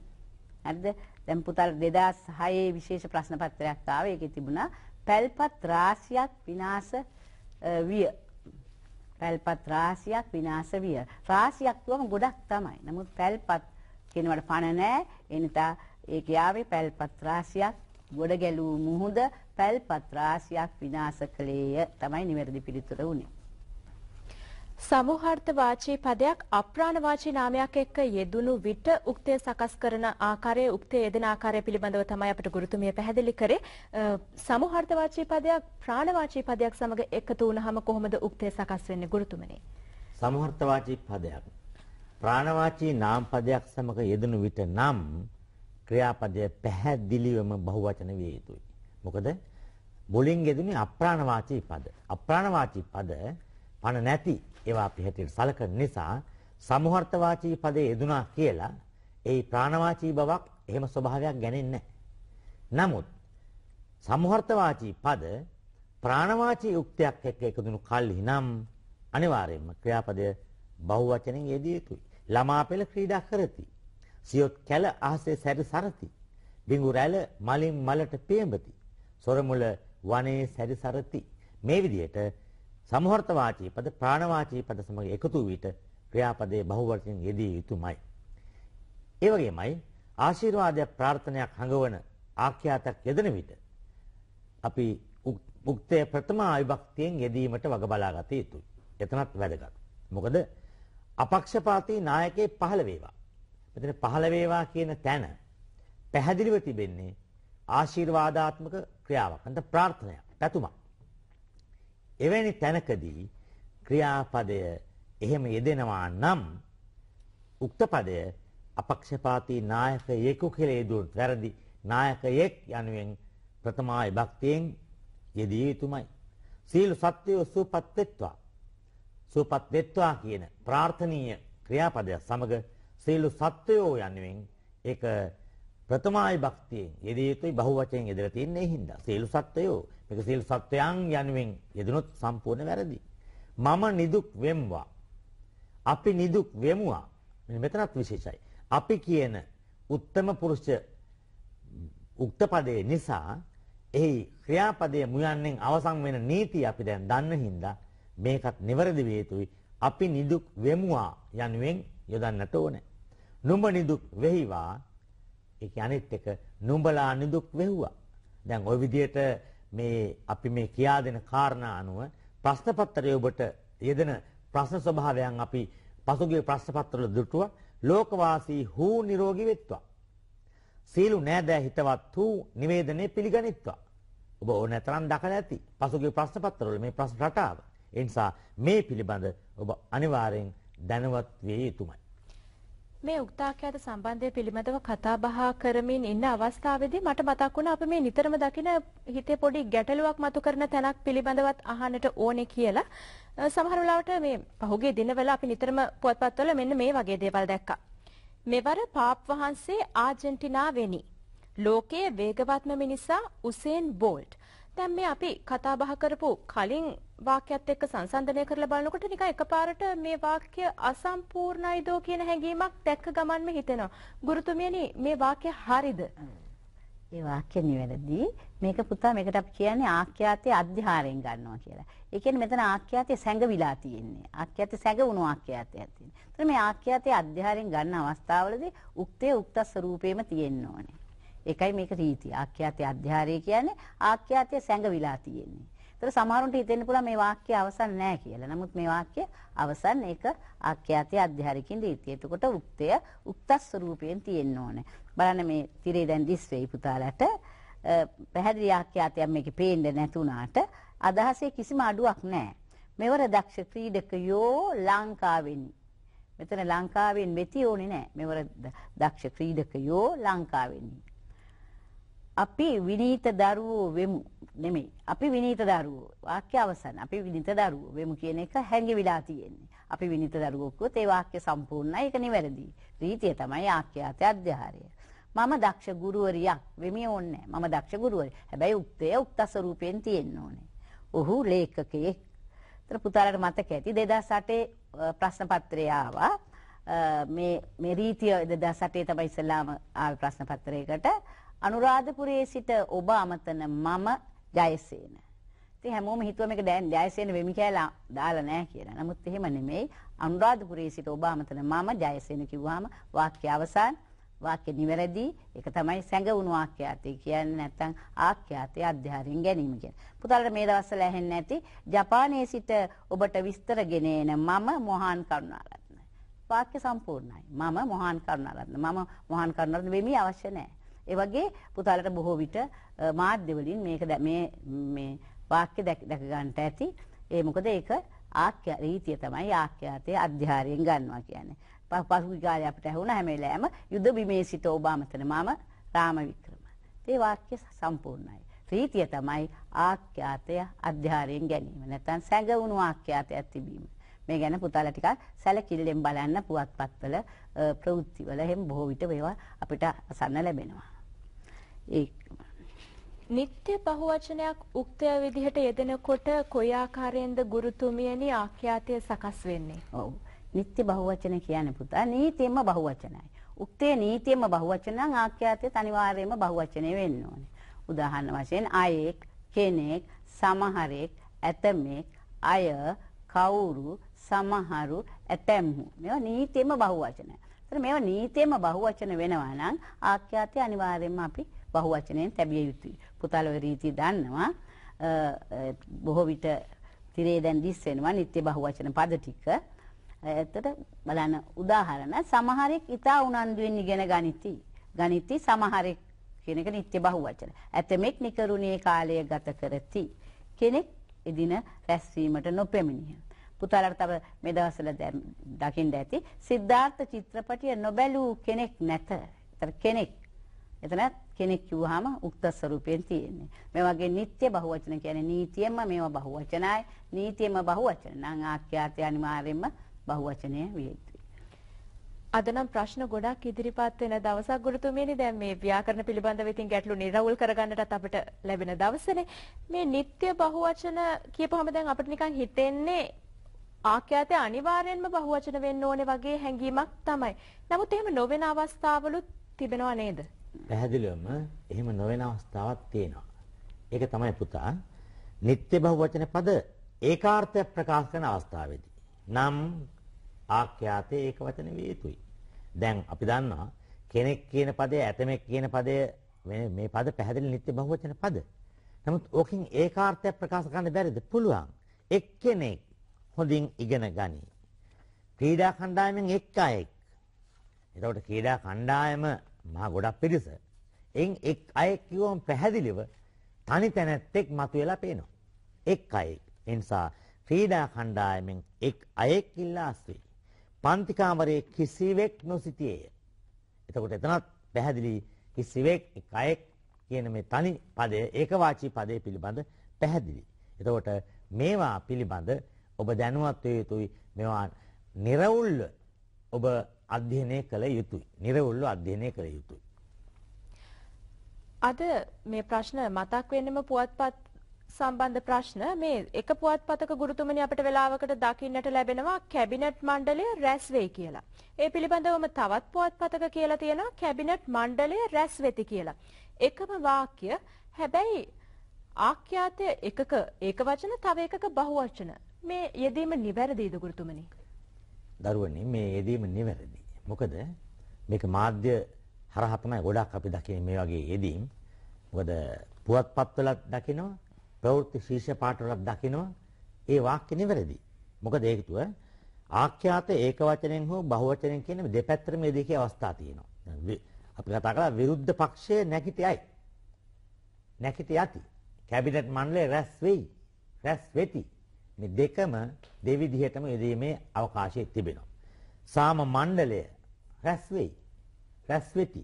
හරිද දැන් පුතල් 2006 විශේෂ ප්‍රශ්න පත්‍රයක් ආවේ ඒකේ තිබුණා පැල්පත් රාශියක් විනාශ විය පැල්පත් රාශියක් විනාශ විය. රාශියක් තුවම ගොඩක් තමයි. නමුත් පැල්පත් කියනවට පණ නැහැ. එනිසා ඒ කියාවේ පැල්පත් රාශියක් ගොඩ ගැලූ මුහුද පැල්පත් රාශියක් විනාශ කළේය තමයි නිවැරදි පිළිතුර වුණේ. සමූහාර්ථ වාචී පදයක් අප්‍රාණ වාචී නාමයක් එක්ක යෙදුණු විට උක්තය සකස් කරන ආකාරය උක්තය යෙදෙන ආකාරය පිළිබඳව තමයි අපට ගුරුතුමිය පැහැදිලි කරේ. සමූහාර්ථ වාචී පදයක් ප්‍රාණ වාචී පදයක් සමග එකතු වුණාම කොහොමද උක්තය සකස් වෙන්නේ ගුරුතුමනි? සමූහාර්ථ වාචී පදයක් ප්‍රාණ වාචී නාම පදයක් සමග යෙදුණු විට නම් ක්‍රියාපදය පැහැදිලිවම බහුවචන විය යුතුයි. මොකද මුලින් ගෙදුනේ අප්‍රාණ වාචී පද. අප්‍රාණ වාචී පද පණ නැති ඒවා අපි හැටියට සලකන නිසා සමූහර්ථ වාචී පදේ යෙදුනා කියලා ඒ ප්‍රාණවාචී බවක් එහෙම ස්වභාවයක් ගන්නේ නැහැ. නමුත් සමූහර්ථ වාචී පද ප්‍රාණවාචී යුක්තයක් එක්ක එකතුණු කල්හි නම් අනිවාර්යයෙන්ම ක්‍රියාපදය බහුවචනෙන් යෙදිය යුතුයි. ළමා පෙළ ක්‍රීඩා කරති. සියොත් කැල අහසේ සැරි සරති. බිඟු රැළ මලින් මලට පේඹති. සොරමුල වනයේ සැරි සරති. මේ විදිහට සමහර්ථ වාචී පද ප්‍රාණ වාචී පද සමග එකතු වීට ක්‍රියාපදයේ බහුවර්ණයෙන් යෙදී යුතුයමයි. ඒ වගේමයි ආශිර්වාදයක් ප්‍රාර්ථනාවක් හඟවන ආඛ්‍යාතක් යෙදෙන විට අපි මුක්තේ ප්‍රථම අවිභක්තියෙන් යෙදීමට වග බලාගත යුතුයි. එතනත් වැදගත්. මොකද අපක්ෂපාතී නායකයෙක් පහළ වේවා. මෙතන පහළ වේවා කියන තැන පැහැදිලිව තිබෙන්නේ ආශිර්වාදාත්මක ක්‍රියාවක් අන්ත ප්‍රාර්ථනයක් පැතුමක් එවැනි තැනකදී ක්‍රියාපදය එහෙම යෙදෙනවා නම් උක්ත පදය අපක්ෂපාතී නායකයෙකු කියලා යදුවොත් වැරදි නායකයෙක් යනුවෙන් ප්‍රථමායි භක්තියෙන් යෙදිය යුතුමයි සීල සත්‍යය සූපත් වෙත්වා සූපත් වෙත්වා කියන ප්‍රාර්ථනීය ක්‍රියාපදය සමග සියලු සත්වයෝ යනුවෙන් ඒක ප්‍රථමායි භක්තියෙන් යෙදිය යුතුයි බහු වචයෙන් යෙදලා තින්නේ හින්දා. සියලු සත්වයෝ මේක සියලු සත්වයන් යනුවෙන් යෙදුනොත් සම්පූර්ණ වැරදි. මම නිදුක් වෙම්වා. අපි නිදුක් වෙමුවා. මෙතනත් විශේෂයි. අපි කියන උත්තම පුරුෂ උක්ත පදයේ නිසා එහි ක්‍රියාපදයේ මුයන්ෙන් අවසන් වෙන නීතිය අපි දැන් දන්න හින්දා මේකත් નિවරදි වේතුයි අපි නිදුක් වෙමුවා යනුවෙන් යොදන්නට ඕනේ නුඹ නිදුක් වෙහිවා ඒ අනිත් එක නුඹලා නිදුක් වෙහුවා. දැන් ওই විදිහට මේ අපි මේ කියා දෙන කාරණා අනුව ප්‍රශ්න පත්‍රයේ ඔබට යෙදෙන ප්‍රශ්න ස්වභාවයන් අපි පසුගිය ප්‍රශ්න පත්‍රවල දුටුවා. ලෝකවාසී හූ නිරෝගී වෙත්වා. සීලු නෑදෑ හිතවත් හූ නිවේදනයේ පිළිගනිත්වා. ඔබ ඕනතරම් දකලා ඇති. පසුගිය ප්‍රශ්න පත්‍රවල මේ ප්‍රශ්න රටාව. ඒ නිසා මේ පිළිබඳ ඔබ අනිවාර්යෙන් දැනවත් විය යුතුමයි. මේ උක්තාඛ්‍යාත සම්බන්ධය පිළිබඳව කතා බහ කරමින් ඉන්න අවස්ථාවේදී මට මතක් වුණා අපි මේ නිතරම දකින හිතේ පොඩි ගැටලුවක් මතු කරන තැනක් පිළිබඳවත් අහන්නට ඕනේ කියලා. සමහර වෙලාවට මේ පහුගිය දිනවල අපි නිතරම පුවත්පත්වල මෙන්න මේ වගේ දේවල් දැක්කා. මෙවර පාප් වහන්සේ ආජන්ටිනාවෙනි. ලෝකයේ වේගවත්ම මිනිසා උසේන් බෝල්ට්. දැන් මේ අපි කතා බහ කරපු කලින් වාක්‍යයත් එක්ක සංසන්දනය කරලා බලනකොට නිකන් එකපාරට මේ වාක්‍ය අසම්පූර්ණයිදෝ කියන හැඟීමක් දැක්ක ගමන්ම හිතෙනවා. ගුරුතුමියනි මේ වාක්‍ය හරිද? ඒ වාක්‍ය නිවැරදි. මේක පුතා මේකට අපි කියන්නේ ආඛ්‍යාතයේ අධ්‍යාරයෙන් ගන්නවා කියලා. ඒ කියන්නේ මෙතන ආඛ්‍යාතය සැඟවිලා තියෙන්නේ. ආඛ්‍යාතය සැඟවුණු ආඛ්‍යාතයක් තියෙනවා. එතන මේ ආඛ්‍යාතයේ අධ්‍යාරයෙන් ගන්න අවස්ථාවලදී උක්තේ උක්ත ස්වරූපේම තියෙන්න ඕනේ. ඒකයි මේක රීතිය. ආඛ්‍යාතය අධ්‍යාරය කියන්නේ ආඛ්‍යාතය සැඟවිලා තියෙන්නේ. ඒතර සමහරුන්ට හිතෙන්න පුළුවන් මේ වාක්‍ය අවසන් නැහැ කියලා. නමුත් මේ වාක්‍ය අවසන් ඒක ආඛ්‍යාතය අධ්‍යාරකින් රීතිය. එතකොට උක්තය උක්ත ස්වරූපයෙන් තියෙන්න ඕනේ. බලන්න මේ තිරේ දැන් දිස් වෙයි පුතාලට. පැහැදිලි ආඛ්‍යාතයක් මේකේ පේන්නේ නැතුණාට අදහසේ කිසිම අඩුවක් නැහැ. මෙවර දක්ෂ ක්‍රීඩකයෝ ලංකාවෙනි. මෙතන ලංකාවෙන් වෙති ඕනේ නැහැ. මෙවර දක්ෂ ක්‍රීඩකයෝ ලංකාවෙනි. අපි විනීත දරුවෝ වෙමු නෙමෙයි. අපි විනීත දරුවෝ. වාක්‍ය අවසන්. අපි විනීත දරුවෝ වෙමු කියන එක හැංගිවිලා තියෙන්නේ. අපි විනීත දරුවෝ කිව්වොත් ඒ වාක්‍ය සම්පූර්ණයි. ඒක නිවැරදි. රීතිය තමයි ආඛ්‍යාත අධ්‍යාහාරය. මම දක්ෂ ගුරුවරියක් වෙමිය ඕනේ මම දක්ෂ ගුරුවරිය. හැබැයි උක්තය උක්තස රූපයෙන් තියෙන්න ඕනේ. ඔහු ලේඛකයෙක්. ඒතර පුතාලට මතක ඇති 2008 ප්‍රශ්න පත්‍රය ආවා. මේ මේ රීතිය 2008 තමයි ඉස්සලාම ආව ප්‍රශ්න පත්‍රයකට. අනුරාධපුරයේ සිට ඔබ අමතන මම ජයසේන. ඉතින් හැමෝම හිතුව මේක දැන් ජයසේන වෙමි කියලා දාලා නැහැ කියලා. නමුත් එහෙම නෙමෙයි. අනුරාධපුරයේ සිට ඔබ අමතන මම ජයසේන කිව්වහම වාක්‍ය අවසන් වාක්‍ය නිවැරදි. ඒක තමයි සැඟවුණු ආඛ්‍යාතය කියන්නේ නැත්නම් ආඛ්‍යාතය අධ්‍යාරින් ගැනීම කියන්නේ. පුතාලට මේ දවස්වල ඇහෙන්නේ නැති ජපානයේ සිට ඔබට විස්තර ගෙන එන මම මොහාන් කරුණාරත්න. වාක්‍ය සම්පූර්ණයි. මම මොහාන් කරුණාරත්න. මම මොහාන් කරුණාරත්න වෙමි අවශ්‍ය නැහැ. ඒ වගේ පුතාලට බොහෝ විට මාධ්‍ය වලින් මේක මේ මේ වාක්‍ය දැක ගන්නට ඇති. ඒ මොකද ඒක ආඛ්‍ය රීතිය තමයි ආඛ්‍යාතයේ අධ්‍යාරයෙන් ගන්නවා කියන්නේ. පසුගිය කාලේ අපිට ඇහුණ හැම වෙලාවෙම යුද බිමේ සිට ඔබාමතන මම රාම වික්‍රම. ඒ වාක්‍ය සම්පූර්ණයි. රීතිය තමයි ආඛ්‍යාතය අධ්‍යාරයෙන් ගැනීම. නැත්නම් සැඟවුණු ආඛ්‍යාතයක් තිබීම. මේ ගැන පුතාලා ටිකක් සැලකිල්ලෙන් බලන්න පුවත්පත්වල ප්‍රවෘත්තිවල එහෙම බොහෝ විට ඒවා අපිට අසන්න ලැබෙනවා. ඒ නිත්‍ය බහුවචනයක් උක්තය විදිහට යෙදෙනකොට කොයි ආකාරයෙන්ද ගුරුතුමියනි ආඛ්‍යාතය සකස් වෙන්නේ? ඔව්. නිත්‍ය බහුවචන කියන්නේ පුතා නීතියෙම බහුවචනයි. උක්තේ නීතියෙම බහුවචන නම් ආඛ්‍යාතය අනිවාර්යයෙන්ම බහුවචනේ වෙන්න ඕනේ. උදාහරණ වශයෙන් අයෙක්, කෙනෙක්, සමහරෙක්, ඇතමෙක්, අය, කවුරු, සමහරු, ඇතැම්හු. මේවා නීතියෙම බහුවචනයි. ඒතර මේවා නීතියෙම බහුවචන වෙනවා නම් ආඛ්‍යාතය අනිවාර්යයෙන්ම අපි බහුවචනයෙන් තැබිය යුතුයි. පුතාල ඔය රීතිය දන්නවා. බොහෝ විට තිරේ දැන් දිස් වෙනවා නිත්‍ය බහුවචන පද ටික. ඇත්තට බලන්න උදාහරණ සමහරෙක් ඊතා උනන්දුවෙන් ඉගෙන ගනිති. ගනිති සමහරෙක් කියන එක නිත්‍ය බහුවචන. ඇතමෙක් නිකරුණේ කාලය ගත කරති. කෙනෙක් එදින රැස්වීමට නොපෙමිණිය. පුතාලට තව මේ දවස්වල දකින්න ඇති සිද්ධාර්ථ චිත්‍රපටිය නොබැලූ කෙනෙක් නැත. ඒතර කෙනෙක් එතනත් කෙනෙක් කිව්වහම උක්ත ස්වරූපයෙන් තියෙන්නේ. මේ වගේ නিত্য බහුවචන කියන්නේ නීතියෙන්ම මේවා බහුවචනයි, නීතියෙන්ම බහුවචන. නම් ආඛ්‍යාතය අනිවාර්යෙන්ම බහුවචනය විය යුතුයි. අද නම් ප්‍රශ්න ගොඩක් ඉදිරිපත් වෙන දවසක් ගුරුතුමීනි දැන් මේ ව්‍යාකරණ පිළිබඳව ඉතින් ගැටලු නිරවුල් කරගන්නටත් අපිට ලැබෙන දවසනේ මේ නিত্য බහුවචන කියපුවම දැන් අපිට නිකන් හිතෙන්නේ ආඛ්‍යාතය අනිවාර්යෙන්ම බහුවචන වෙන්න ඕනේ වගේ හැඟීමක් තමයි. නමුත් එහෙම නොවන අවස්ථාවලුත් තිබෙනවා නේද? පැහැදිලිවම එහෙම නොවන අවස්ථාවක් තියෙනවා. ඒක තමයි පුතා නිත්‍ය බහුවචන පද ඒකාර්ථය ප්‍රකාශ කරන අවස්ථාවේදී. නම් ආඛ්‍යාතේ ඒක වචන වේතුයි. දැන් අපි දන්නවා කෙනෙක් කියන පදේ ඇතමෙක් කියන පදේ මේ මේ පද පැහැදිලි නිත්‍ය බහුවචන පද. නමුත් ඕකෙන් ඒකාර්ථය ප්‍රකාශ කරන්න බැරිද? පුළුවන්. එක්කෙනෙක් හොඳින් ඉගෙන ගනි. ක්‍රීඩා කණ්ඩායමෙන් එක් අයෙක්. එතකොට ක්‍රීඩා කණ්ඩායම මහා ගොඩක් පිරිස. එන් එක් අයෙක් කිව්වම පැහැදිලිව තනි තැනැත්තෙක් මතුවෙලා පේනවා. එක් අයෙක්. ඒ නිසා ක්‍රීඩා කණ්ඩායමෙන් එක් අයෙක් ඉල්ලාස් වෙයි. පන්ති කාමරයේ කිසිවෙක් නොසිටියේය. එතකොට එතනත් පැහැදිලි කිසිවෙක් එක් අයෙක් කියන මේ තනි පදය ඒකවාචී පදය පිළිබඳ පැහැදිලි. එතකොට මේවා පිළිබඳ ඔබ දැනුවත් වේ යුතුයි මේවා නිර්වුල්ව ඔබ අධ්‍යයනය කළ යුතුයි. නිර්වෘල්ව අධ්‍යයනය කළ යුතුයි. අද මේ ප්‍රශ්න මතක් වෙන්නම පුවත්පත් සම්බන්ධ ප්‍රශ්න මේ එක පුවත්පතක ගුරුතුමනි අපිට වෙලාවකට දකින්නට ලැබෙනවා කැබිනට් මණ්ඩලය රැස් වෙයි කියලා. ඒ පිළිබඳවම තවත් පුවත්පතක කියලා තියෙනවා කැබිනට් මණ්ඩලය රැස් වෙති කියලා. එකම වාක්‍ය හැබැයි ආඛ්‍යාතය එකක ඒක වචන තව එකක බහුවචන. මේ යෙදීම නිවැරදිද ගුරුතුමනි? දරුවනේ මේ යෙදීම නිවැරදි. මොකද මේක මාධ්‍ය හරහා තමයි ගොඩක් අපි දකින්නේ මේ වගේ යෙදීම්. මොකද පුවත්පත්වලත් දකිනවා, ප්‍රවෘත්ති ශීර්ෂ පාඨවලත් දකිනවා. ඒ වාක්‍ය නිවැරදි. මොකද ඒකතුව ආඛ්‍යාත ඒක වචනෙන් හෝ බහුවචනෙන් කියන මේ දෙපැත්තට මේ දෙකේ අවස්ථා තියෙනවා. අපි කතා කළා විරුද්ධ පක්ෂයේ නැගිටයයි. නැගිට යති. කැබිනට් මණ්ඩලය රැස් වෙයි. රැස් වෙති. මේ දෙකම දෙවිධයටම යෙදීමේ අවකාශය තිබෙනවා. සාම මණ්ඩලය රැස් වෙයි. රැස් වෙති.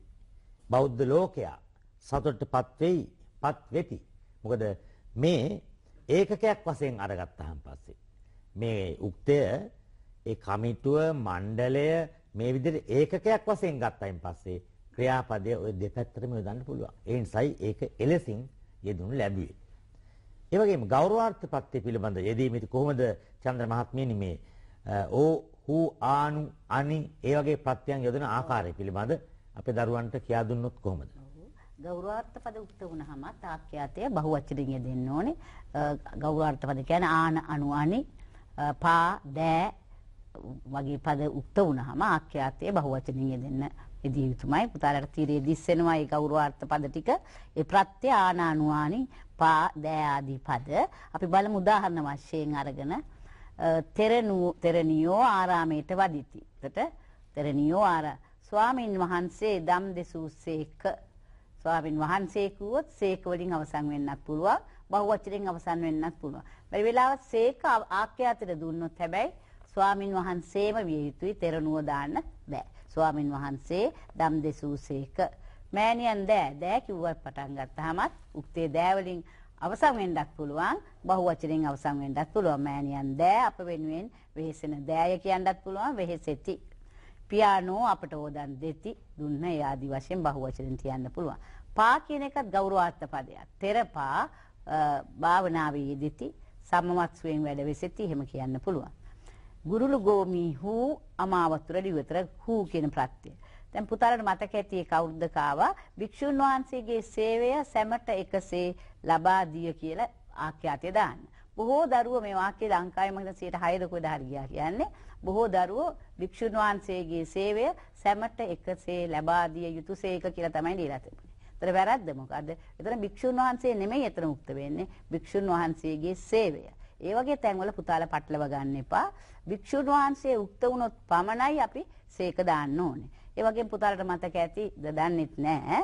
බෞද්ධ ලෝකයා සතුටටපත් වෙයි, පත් වෙති. මොකද මේ ඒකකයක් වශයෙන් අරගත්තාන් පස්සේ මේ උක්තය ඒ කමිටුව මණ්ඩලය මේ විදිහට ඒකකයක් වශයෙන් ගත්තයින් පස්සේ ක්‍රියාපදයේ ওই දෙපැත්තටම යොදන්න පුළුවන්. ඒ නිසායි ඒක එලෙසින් යෙදුණු ලැබුවේ. ඒ වගේම ගෞරවාර්ථ පත්‍ය පිළිබඳ යෙදීමේදී කොහොමද චන්ද්‍ර මහත්මියනි මේ ඕ හු ආනු අනි ඒ වගේ පත්‍යයන් යොදන ආකාරය පිළිබඳ අපේ දරුවන්ට කියා දුන්නොත් කොහොමද? ගෞරවාර්ථ පද උක්ත වුණාම තාක්ෂ්‍යාතය බහුවචනින් යෙදෙන්න ඕනේ. ගෞරවාර්ථ පද කියන්නේ ආන අනු අනි පා දෑ වගේ පද උක්ත වුණාම ආක්ෂ්‍යාතය බහුවචනින් යෙදෙන්න එදිය යුතුමයි. පුතාලට තීරයේ දිස්සෙනවා ඒ ගෞරවාර්ථ පද ටික. ඒ ප්‍රත්‍ය ආන අනු අනි පා දෑ ආදී පද අපි බලමු උදාහරණ වශයෙන් අරගෙන තෙරණියෝ ආරාමයට වදිති. එතට තෙරණියෝ ආරා ස්වාමින් වහන්සේ දම් දෙසූසේක ස්වාමින් වහන්සේ කිව්වොත් සේක වලින් අවසන් වෙන්නත් පුළුවන් බහුවචනෙන් අවසන් වෙන්නත් පුළුවන්. බැරි වෙලාවත් සේක ආඛ්‍යාතයට දුන්නොත් හැබැයි ස්වාමින් වහන්සේම විය යුතුයි තෙරණුව දාන්න බෑ. ස්වාමින් වහන්සේ දම් දෙසූසේක මෑණියන් දෑ දෑ කිව්වත් පටන් ගත්තාමත් උක්තේ දෑ අවසන් වෙන්නත් පුළුවන් බහුවචනෙන් අවසන් වෙන්නත් පුළුවන් මෑණියන් දෑ අප වෙනුවෙන් වෙහෙසෙන දෑය කියන්නත් පුළුවන් වෙහෙසෙති පියානෝ අපට ඕදන් දෙති දුන්න ඒ ආදි වශයෙන් බහුවචනෙන් කියන්න පුළුවන් පා කියන එකත් ගෞරවාර්ථ පදයක් තෙරපා භාවනාවේ යෙදෙති සමවත්සුවෙන් වැඩ වෙසෙති එහෙම කියන්න පුළුවන් ගුරුළු ගෝමි හූ අමාවතුර දිවතර හූ කියන ප්‍රත්‍යය දැන් පුතාලට මතක ඇති ඒ කවුද්දක ආවා භික්ෂුන් වහන්සේගේ සේවය සැමට එකසේ ලබා දිය කියලා ආඛ්‍යාතය දාන්න. බොහෝ දරුවෝ මේ වාක්‍යය ලංකාවේ මම හිතන 106 ද කොහෙද හරි ගියා කියන්නේ බොහෝ දරුවෝ භික්ෂුන් වහන්සේගේ සේවය සැමට එකසේ ලබා දිය යුතුයසේක කියලා තමයි දීලා තිබුණේ. ඒතර වැරද්ද මොකද්ද? ඒතර භික්ෂුන් වහන්සේ නෙමෙයි එතන උක්ත වෙන්නේ භික්ෂුන් වහන්සේගේ සේවය. ඒ වගේ තැන්වල පුතාලා පටලව ගන්න එපා. භික්ෂුන් වහන්සේ උක්ත වුණොත් පමණයි අපි සේක දාන්න ඕනේ. ඒ වගේම පුතාලට මතක ඇතිද දන්නෙත් නැහැ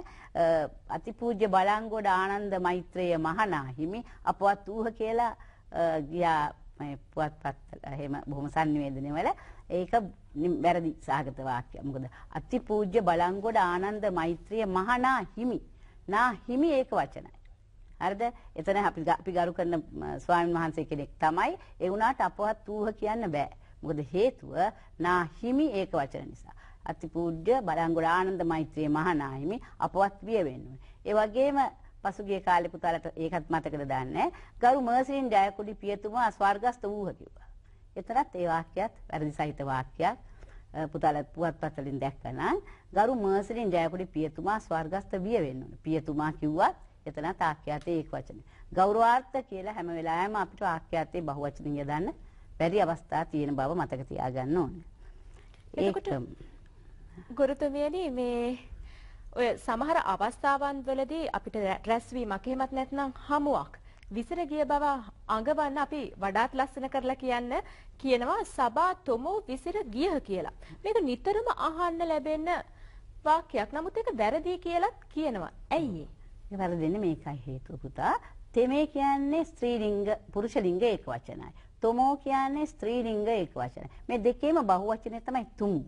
අතිපූජ්‍ය බලංගොඩ ආනන්ද මෛත්‍රේය මහනාහිමි අපවත් වූහ කියලා ගියා මේ පුවත්පත් එහෙම බොහොම sannivedanewල ඒක වැරදි සාගත වාක්‍යය. මොකද අතිපූජ්‍ය බලංගොඩ ආනන්ද මෛත්‍රිය මහානා හිමි. නා හිමි ඒක වචනයි. හරිද? එතන අපි අපි ගරු කරන ස්වාමීන් වහන්සේ කෙනෙක් තමයි. ඒ වුණාට අපවත් ඌහ කියන්න බෑ. මොකද හේතුව නා හිමි ඒක වචන නිසා. අතිපූජ්‍ය බලංගොඩ ආනන්ද මෛත්‍රිය මහානාහිමි අපවත් විය වෙන්නේ. ඒ වගේම පසුගිය කාලේ පුතාලට ඒකත් මතකද දන්නේ ගරු මර්සින් ජයකොඩි පියතුමා ස්වර්ගස්ත වූහ කිව්වා. එතරත් ඒ වාක්‍යයත් වැරදි සහිත වාක්‍යයක්. පුතාලා පුවත්පත් වලින් දැක්කනම් ගරු මර්සින් ජයකොඩි පියතුමා ස්වර්ගස්ත විය වෙන්න ඕනේ. පියතුමා කිව්වත් එතන තාක්ෂ්‍යාතේ ඒක වචනේ. ගෞරවාර්ථ කියලා හැම වෙලාවෙම අපිට වාක්‍යයතේ බහුවචන යදන්න බැරි අවස්ථා තියෙන බව මතක තියාගන්න ඕනේ. එතකොට ගුරුතුමියනි මේ ඔය සමහර අවස්ථාවන් වලදී අපිට රැස්වීමක් එහෙමත් නැත්නම් හමුවක් විසිර ගිය බව අඟවන්න අපි වඩාත් ලස්සන කරලා කියන්න කියනවා සබා තොමෝ විසිර ගියහ කියලා. මේක නිතරම අහන්න ලැබෙන වාක්‍යයක්. නමුත් ඒක වැරදි කියලාත් කියනවා. ඇයි ඒ? වැරදෙන්නේ මේකයි හේතුව පුතා. තෙමේ කියන්නේ ස්ත්‍රීලිංග පුරුෂ ලිංග ඒක වචනයි. තොමෝ කියන්නේ ස්ත්‍රීලිංග ඒක වචනයි. මේ දෙකේම බහුවචනේ තමයි තුමු.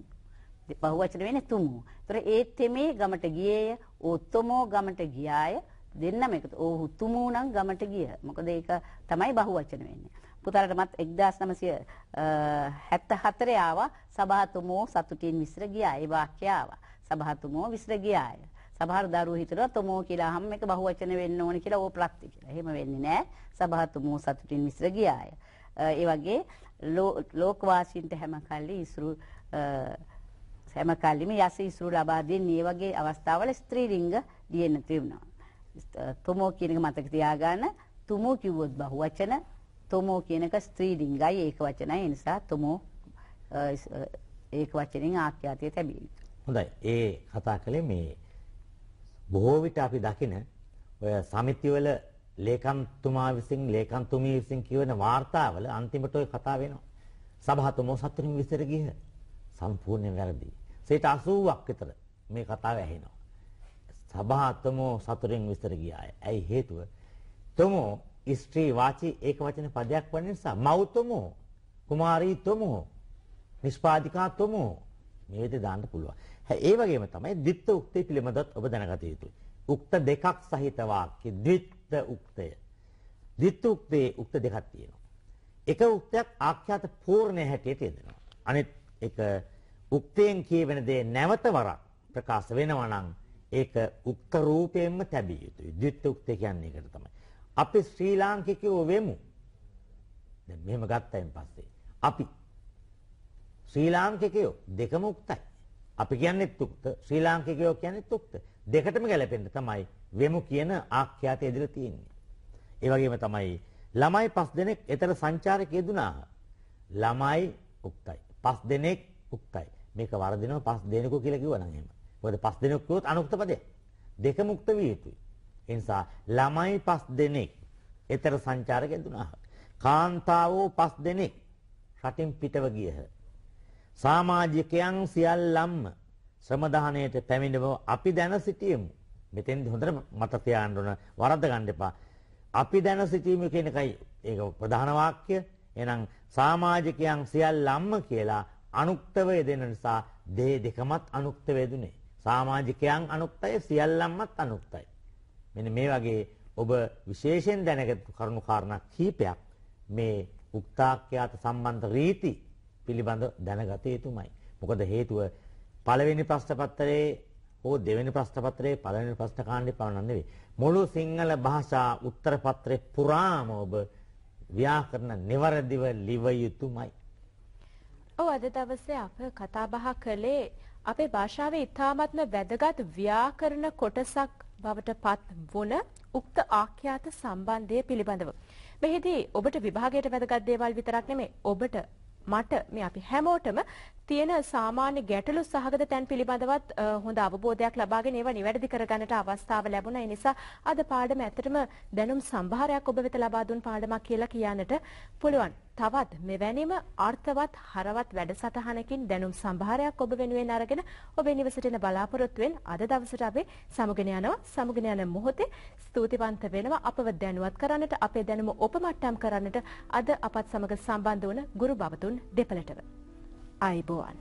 බහුවචන වෙන්නේ තුමෝ. ඒතර ඒ තෙමේ ගමට ගියේය, ඕතමෝ ගමට ගියාය. දෙන්නම එකතු. ඕහු තුමෝ නම් ගමට ගිය. මොකද ඒක තමයි බහුවචන වෙන්නේ. පුතාලටමත් 1974 ආවා සභාතුමෝ සතුටින් විසිර ගියා. ඒ වාක්‍යය ආවා. සභාතුමෝ විසිර ගියාය. සමහර දරුවෝ හිතනවා තුමෝ කියලා අහම එක බහුවචන වෙන්න ඕන කියලා ඕ ප්‍රත්‍ය කියලා. එහෙම වෙන්නේ නැහැ. සභාතුමෝ සතුටින් විසිර ගියාය. ඒ වගේ ලෝකවාසීන්ට හැම කල්ලි ඉසුරු හැම කල්ලිම යස ඉසුරු ලබා දෙන්නේ මේ වගේ අවස්ථාවල ස්ත්‍රීලිංග දියෙන්න තිබුණා. තුමෝ කියන එක මතක තියාගන්න. තුමෝ කිව්වොත් බහුවචන, තුමෝ කියනක ස්ත්‍රීලිංගයි ඒක වචනයි. ඒ නිසා තුමෝ ඒක වචනෙන් ආඛ්‍යාතය තැබීම. හොඳයි. ඒ කතා කළේ මේ බොහෝ විට අපි දකින ඔය සමිතිවල ලේකම්තුමා විසින් ලේකම්තුමී විසින් කියවන වාර්තාවල අන්තිමට ඔය කතා වෙනවා. සභාතුමෝ සතුටින් විසිර ගිහ. සම්පූර්ණ වැරදි. සීට 80ක් විතර මේ කතාව ඇහෙනවා. සභාතමෝ සතුරෙන් විස්තර ගියාය. ඇයි හේතුව? තමෝ ස්ත්‍රී වාචී ඒක වචන පදයක් වන නිසා මෞතමෝ කුමාරීතමෝ නිෂ්පාදිකාතමෝ මේ විදිහට දාන්න පුළුවන්. ඒ වගේම තමයි ditth උක්තිය පිළිබඳවත් ඔබ දැනගත යුතුයි. උක්ත දෙකක් සහිත වාක්‍ය ද්විත්ත උක්තය. ද්විත්ත උක්තේ උක්ත දෙකක් තියෙනවා. එක උක්තයක් ආඛ්‍යාත පූර්ණ හැටියට යදෙනවා. අනෙත් එක උක්තයෙන් කියවෙන දේ නැවත වරක් ප්‍රකාශ වෙනවා නම් ඒක උක්ත රූපයෙන්ම තැබිය යුතුයි. ද්විත්ව උක්තය කියන්නේ ඒකට තමයි. අපි ශ්‍රී ලාංකිකයෝ වෙමු. දැන් මෙහෙම ගත්තයින් පස්සේ අපි ශ්‍රී ලාංකිකයෝ දෙකම උක්තයි. අපි කියන්නේ උක්ත, ශ්‍රී ලාංකිකයෝ කියන්නේ උක්ත. දෙකටම ගැලපෙන්න තමයි වෙමු කියන ආඛ්‍යාතය ඉදිරිය තියෙන්නේ. ඒ වගේම තමයි ළමයි පස් දෙනෙක් එතර සංචාරකයේ දුනාහ. ළමයි උක්තයි. පස් දෙනෙක් උක්තයි. මේක වර්ධිනව පස් දෙනෙකු කියලා කිව්වනම් එහෙම. මොකද පස් දෙනෙක් කිව්වොත් අනුක්ත පදයක්. දෙක මුක්ත විය යුතුයි. ඒ නිසා ළමයි පස් දෙනෙක් ඊතර සංචාරක ඇඳුනාහ. කාන්තාවෝ පස් දෙනෙක් රටින් පිටව ගියහ. සමාජිකයන් සියල්ලම්ම ශ්‍රමදානයට පැමිණෙව අපි දැන සිටියෙමු. මෙතෙන්දි හොඳට මතක තියාගන්න ඕන වරද ගන්න එපා. අපි දැන සිටීම කියන එකයි ඒක ප්‍රධාන වාක්‍ය. එහෙනම් සමාජිකයන් සියල්ලම්ම කියලා අනුක්තව යෙදෙන නිසා දේ දෙකමත් අනුක්ත වේදුනේ. සමාජිකයන් අනුක්තයි සියල්ලම්මත් අනුක්තයි. මෙන්න මේ වගේ ඔබ විශේෂයෙන් දැනගත් කරුණු කාරණා කීපයක් මේ උක්තාක්ඛ්‍යාත සම්බන්ධ රීති පිළිබඳ දැනගත යුතුමයි. මොකද හේතුව පළවෙනි ප්‍රශ්නපත්‍රයේ හෝ දෙවෙනි ප්‍රශ්නපත්‍රයේ පළවෙනි ප්‍රශ්න කාණ්ඩේ පවණක් නෙවෙයි. මුළු සිංහල භාෂා උත්තර පත්‍රේ පුරාම ඔබ ව්‍යාකරණ નિවරදිව ලිව යුතුමයි. ඔව් අද දවසේ අප කතා බහ කළේ අපේ භාෂාවේ ඉතාමත්ම වැදගත් ව්‍යාකරණ කොටසක් බවට පත් වුණ උක්ත ආඛ්‍යාත සම්බන්ධය පිළිබඳව. මෙහිදී ඔබට විභාගයට වැදගත් දේවල් විතරක් නෙමෙයි ඔබට මට මේ අපි හැමෝටම තියෙන සාමාන්‍ය ගැටලු සහගත තැන් පිළිබඳවත් හොඳ අවබෝධයක් ලබාගෙන ඒවා නිවැරදි කරගන්නට අවස්ථාව ලැබුණා. ඒ නිසා අද පාඩම ඇත්තටම දැනුම් සම්භාරයක් ඔබ වෙත ලබා දුන් පාඩමක් කියලා කියන්නට පුළුවන්. තවත් මෙවැනිම අර්ථවත් හරවත් වැඩසටහනකින් දැනුම් සම්භාරයක් ඔබ වෙනුවෙන් අරගෙන ඔබේ නිවසට එන බලාපොරොත්තුෙන් අද දවසට අපි සමුගෙන යනවා. සමුගෙන යන මොහොතේ ස්තුතිවන්ත වෙනවා අපව දැනුවත් කරන්නට අපේ දැනුම ඔපමට්ටම් කරන්නට අද අපත් සමග සම්බන්ධ වන ගුරු බවතුන් දෙපළටම ไอบ่อน